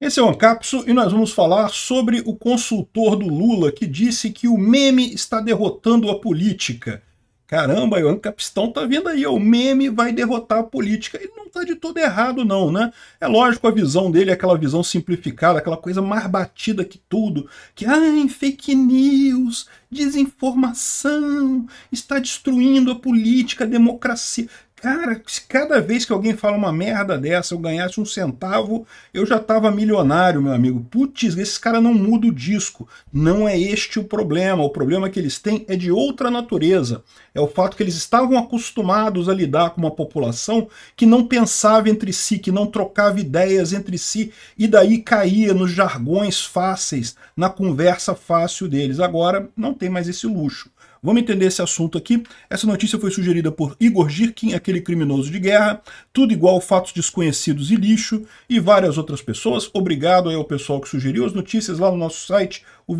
Esse é o Ancapso e nós vamos falar sobre o consultor do Lula que disse que o meme está derrotando a política. Caramba, o Ancapistão tá vindo aí, o meme vai derrotar a política. Ele não tá de todo errado não, né? É lógico a visão dele, é aquela visão simplificada, aquela coisa mais batida que tudo, que ai, fake news, desinformação, está destruindo a política, a democracia. Cara, se cada vez que alguém fala uma merda dessa, eu ganhasse um centavo, eu já tava milionário, meu amigo. Putz, esses caras não mudam o disco. Não é este o problema. O problema que eles têm é de outra natureza. É o fato que eles estavam acostumados a lidar com uma população que não pensava entre si, que não trocava ideias entre si, e daí caía nos jargões fáceis, na conversa fácil deles. Agora não tem mais esse luxo. Vamos entender esse assunto aqui. Essa notícia foi sugerida por Igor Girkin, aquele criminoso de guerra, tudo igual fatos desconhecidos e lixo, e várias outras pessoas. Obrigado aí ao pessoal que sugeriu as notícias lá no nosso site, o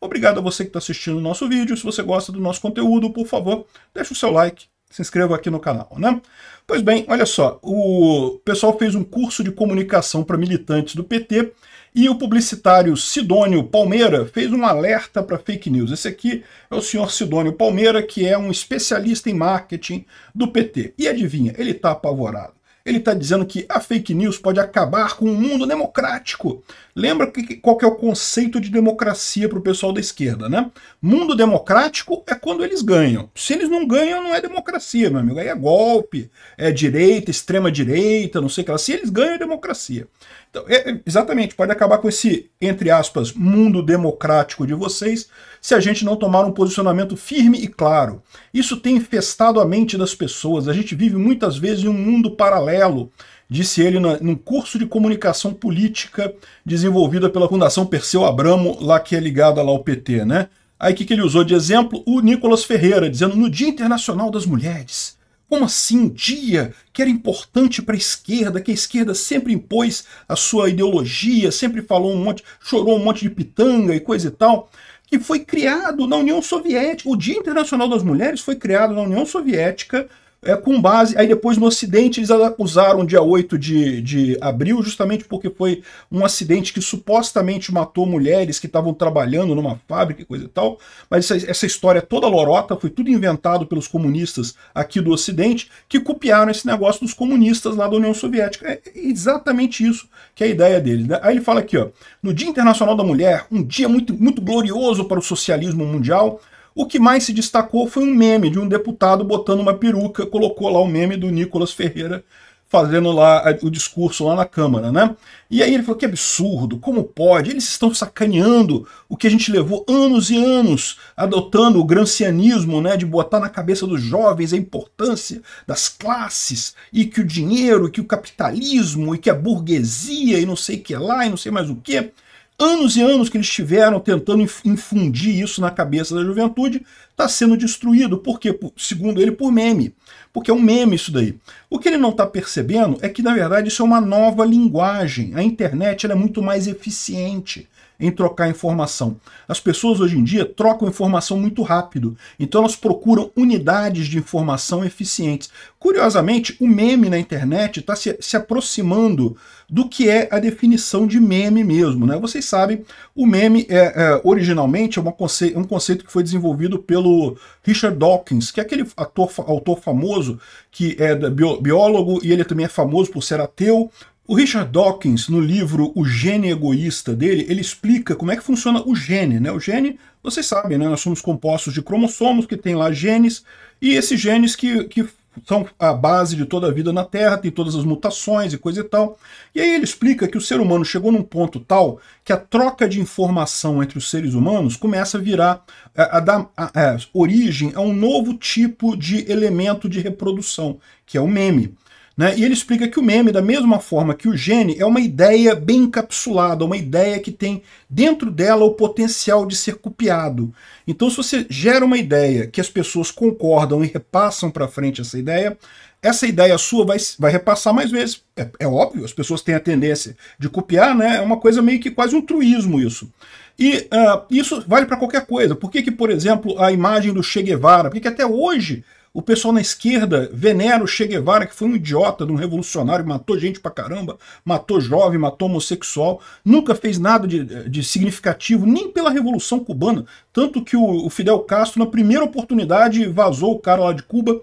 Obrigado a você que está assistindo o nosso vídeo. Se você gosta do nosso conteúdo, por favor, deixa o seu like, se inscreva aqui no canal, né? Pois bem, olha só, o pessoal fez um curso de comunicação para militantes do PT e o publicitário Sidônio Palmeira fez um alerta para fake news. Esse aqui é o senhor Sidônio Palmeira, que é um especialista em marketing do PT. E adivinha, ele está apavorado. Ele está dizendo que a fake news pode acabar com o um mundo democrático. Lembra que, qual que é o conceito de democracia para o pessoal da esquerda, né? Mundo democrático é quando eles ganham. Se eles não ganham, não é democracia, meu amigo. Aí é golpe, é direita, extrema direita, não sei o que lá. Se eles ganham, é democracia. Então, é, é, exatamente, pode acabar com esse, entre aspas, mundo democrático de vocês se a gente não tomar um posicionamento firme e claro. Isso tem infestado a mente das pessoas. A gente vive muitas vezes em um mundo paralelo, disse ele na, num curso de comunicação política desenvolvida pela Fundação Perseu Abramo, lá que é ligada lá ao PT, né? Aí o que, que ele usou de exemplo? O Nicolas Ferreira, dizendo no Dia Internacional das Mulheres como assim um dia que era importante para a esquerda, que a esquerda sempre impôs a sua ideologia, sempre falou um monte, chorou um monte de pitanga e coisa e tal, que foi criado na União Soviética. O Dia Internacional das Mulheres foi criado na União Soviética é, com base. Aí depois no acidente eles acusaram dia 8 de, de abril, justamente porque foi um acidente que supostamente matou mulheres que estavam trabalhando numa fábrica e coisa e tal. Mas essa, essa história é toda lorota foi tudo inventado pelos comunistas aqui do Ocidente, que copiaram esse negócio dos comunistas lá da União Soviética. É exatamente isso que é a ideia dele. Né? Aí ele fala aqui, ó, no Dia Internacional da Mulher, um dia muito, muito glorioso para o socialismo mundial o que mais se destacou foi um meme de um deputado botando uma peruca, colocou lá o meme do Nicolas Ferreira fazendo lá eh, o discurso lá na Câmara, né? E aí ele falou que absurdo, como pode? Eles estão sacaneando o que a gente levou anos e anos adotando o grancianismo, né, de botar na cabeça dos jovens a importância das classes e que o dinheiro, que o capitalismo e que a burguesia e não sei o que lá e não sei mais o que anos e anos que eles tiveram tentando infundir isso na cabeça da juventude, está sendo destruído. Por quê? segundo ele, por meme. Porque é um meme isso daí. O que ele não está percebendo é que, na verdade, isso é uma nova linguagem. A internet é muito mais eficiente em trocar informação. As pessoas hoje em dia trocam informação muito rápido, então elas procuram unidades de informação eficientes. Curiosamente, o meme na internet está se, se, aproximando do que é a definição de meme mesmo. Né? Vocês sabem, o meme é, é originalmente é conce é um conceito que foi desenvolvido pelo Richard Dawkins, que é aquele ator, autor famoso que é bio biólogo e ele também é famoso por ser ateu, o Richard Dawkins, no livro O Gene Egoísta dele, ele explica como é que funciona o gene. Né? O gene, vocês sabem, né? nós somos compostos de cromossomos que tem lá genes, e esses genes que, que são a base de toda a vida na Terra, tem todas as mutações e coisa e tal. E aí ele explica que o ser humano chegou num ponto tal que a troca de informação entre os seres humanos começa a virar, a, é, a dar a, a, é, origem a um novo tipo de elemento de reprodução, que é o meme. Né? E ele explica que o meme, da mesma forma que o gene, é uma ideia bem encapsulada, uma ideia que tem dentro dela o potencial de ser copiado. Então, se você gera uma ideia que as pessoas concordam e repassam para frente essa ideia, essa ideia sua vai, vai repassar mais vezes. É, é óbvio, as pessoas têm a tendência de copiar, né? É uma coisa meio que quase um truísmo isso. E uh, isso vale para qualquer coisa. Por que, que, por exemplo, a imagem do Che Guevara, porque até hoje o pessoal na esquerda venera o Che Guevara, que foi um idiota de um revolucionário, matou gente pra caramba, matou jovem, matou homossexual, nunca fez nada de, de significativo, nem pela Revolução Cubana. Tanto que o, o Fidel Castro, na primeira oportunidade, vazou o cara lá de Cuba,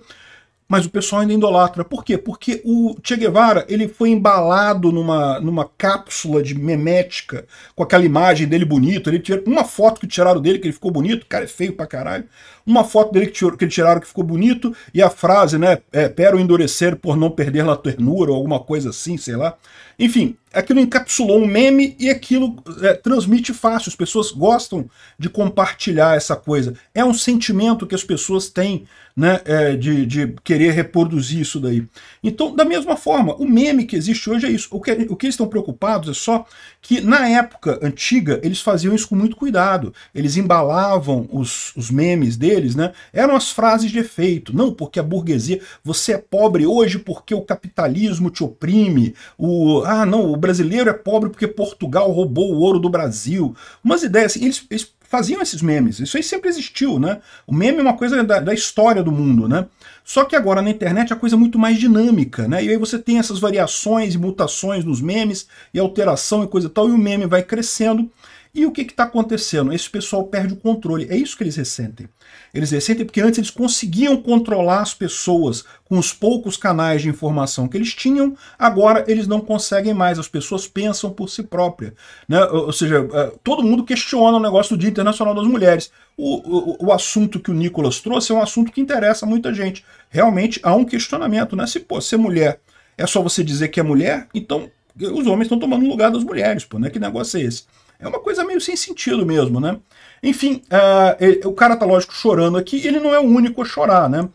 mas o pessoal ainda idolatra. Por quê? Porque o Che Guevara ele foi embalado numa, numa cápsula de memética, com aquela imagem dele bonito. Ele tira, uma foto que tiraram dele, que ele ficou bonito, cara, é feio pra caralho. Uma foto dele que, tiraram, que tiraram que ficou bonito, e a frase, né? É, Pero endurecer por não perder la ternura, ou alguma coisa assim, sei lá. Enfim, aquilo é encapsulou um meme e aquilo é, transmite fácil. As pessoas gostam de compartilhar essa coisa. É um sentimento que as pessoas têm né, é, de, de, querer reproduzir isso daí. Então, da mesma forma, o meme que existe hoje é isso. O que, o que eles estão preocupados é só que na época antiga eles faziam isso com muito cuidado. Eles embalavam os, os memes deles, né? Eram as frases de efeito. Não, porque a burguesia, você é pobre hoje porque o capitalismo te oprime. O, ah, não, o brasileiro é pobre porque Portugal roubou o ouro do Brasil. Umas ideias assim, eles, eles faziam esses memes, isso aí sempre existiu, né? O meme é uma coisa da, da, história do mundo, né? Só que agora na internet é a coisa é muito mais dinâmica, né? E aí você tem essas variações e mutações nos memes, e alteração e coisa e tal, e o meme vai crescendo, e o que está acontecendo? Esse pessoal perde o controle. É isso que eles ressentem. Eles ressentem porque antes eles conseguiam controlar as pessoas com os poucos canais de informação que eles tinham, agora eles não conseguem mais. As pessoas pensam por si próprias. Né? Ou seja, é, todo mundo questiona o negócio do Dia Internacional das Mulheres. O, o, o, assunto que o Nicolas trouxe é um assunto que interessa muita gente. Realmente há um questionamento, né? Se pô, ser mulher é só você dizer que é mulher, então os homens estão tomando o lugar das mulheres, pô, né? Que negócio é esse? É uma coisa meio sem sentido mesmo, né? Enfim, uh, o cara tá, lógico, chorando aqui, ele não é o único a chorar, né?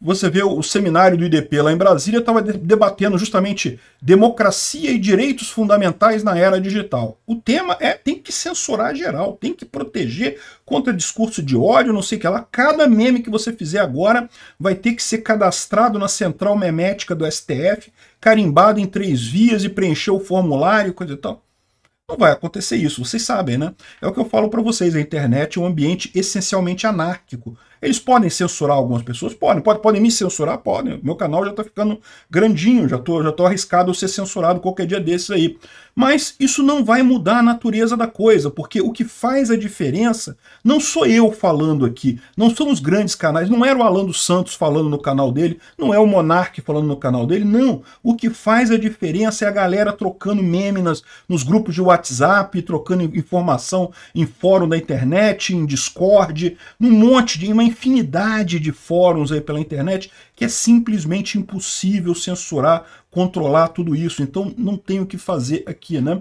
Você vê o seminário do IDP lá em Brasília, estava debatendo justamente democracia e direitos fundamentais na era digital. O tema é tem que censurar geral, tem que proteger contra discurso de ódio, não sei o que lá. Cada meme que você fizer agora vai ter que ser cadastrado na central memética do STF, carimbado em três vias e preencher o formulário, coisa e tal. Não vai acontecer isso, vocês sabem, né? É o que eu falo para vocês, a internet é um ambiente essencialmente anárquico. Eles podem censurar algumas pessoas? Podem. Podem, podem me censurar? Podem. Meu canal já está ficando grandinho, já estou já tô arriscado a ser censurado qualquer dia desses aí. Mas isso não vai mudar a natureza da coisa, porque o que faz a diferença não sou eu falando aqui, não são os grandes canais, não era o Alan dos Santos falando no canal dele, não é o Monarque falando no canal dele, não. O que faz a diferença é a galera trocando meme nas, nos grupos de WhatsApp, trocando informação em fórum da internet, em Discord, num monte de... Uma infinidade de fóruns aí pela internet que é simplesmente impossível censurar, controlar tudo isso. Então não tem o que fazer aqui, né?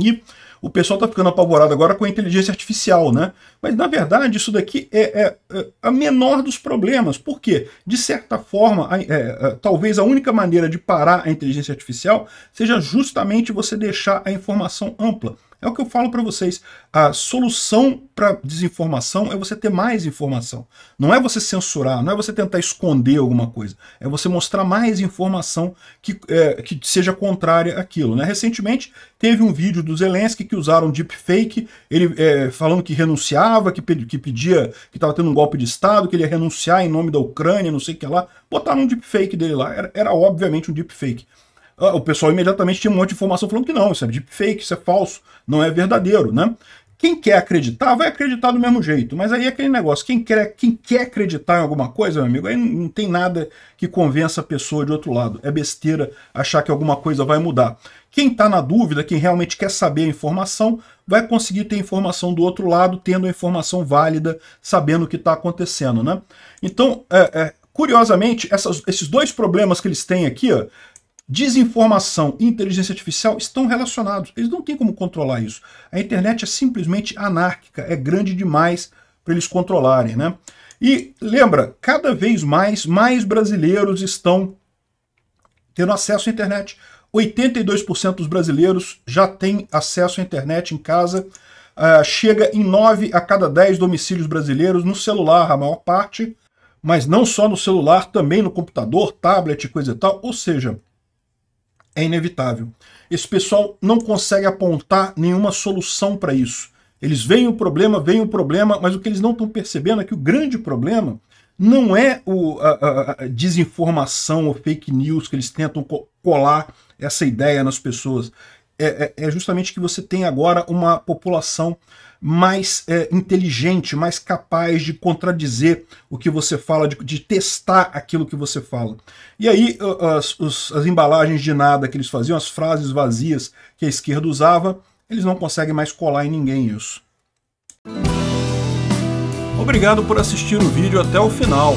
E o pessoal está ficando apavorado agora com a inteligência artificial, né? Mas na verdade isso daqui é, é, é a menor dos problemas, porque de certa forma, é, é, talvez a única maneira de parar a inteligência artificial seja justamente você deixar a informação ampla. É o que eu falo para vocês. A solução para desinformação é você ter mais informação. Não é você censurar, não é você tentar esconder alguma coisa. É você mostrar mais informação que, é, que seja contrária àquilo. Né? Recentemente teve um vídeo do Zelensky que usaram deepfake, ele é, falando que renunciava, que, pedi, que pedia, que estava tendo um golpe de Estado, que ele ia renunciar em nome da Ucrânia, não sei o que lá. Botaram um deepfake dele lá, era, era obviamente um deepfake. Ah, o pessoal imediatamente tinha um monte de informação falando que não, isso é deepfake, isso é falso, não é verdadeiro, né? Quem quer acreditar, vai acreditar do mesmo jeito. Mas aí é aquele negócio, quem quer, quem quer acreditar em alguma coisa, meu amigo, aí não tem nada que convença a pessoa de outro lado. É besteira achar que alguma coisa vai mudar. Quem está na dúvida, quem realmente quer saber a informação, vai conseguir ter informação do outro lado, tendo a informação válida, sabendo o que está acontecendo. Né? Então, é, é, curiosamente, essas, esses dois problemas que eles têm aqui, ó, desinformação e inteligência artificial estão relacionados. Eles não têm como controlar isso. A internet é simplesmente anárquica, é grande demais para eles controlarem. Né? E lembra, cada vez mais, mais brasileiros estão tendo acesso à internet. 82% dos brasileiros já têm acesso à internet em casa. Uh, chega em 9 a cada 10 domicílios brasileiros no celular, a maior parte, mas não só no celular, também no computador, tablet, coisa e tal. Ou seja, é inevitável. Esse pessoal não consegue apontar nenhuma solução para isso. Eles veem o problema, veem o problema, mas o que eles não estão percebendo é que o grande problema não é o, a, a, a desinformação ou fake news que eles tentam colar essa ideia nas pessoas? É, é, é justamente que você tem agora uma população mais é, inteligente, mais capaz de contradizer o que você fala, de, de testar aquilo que você fala. E aí as, as, embalagens de nada que eles faziam, as frases vazias que a esquerda usava, eles não conseguem mais colar em ninguém isso. Obrigado por assistir o vídeo até o final.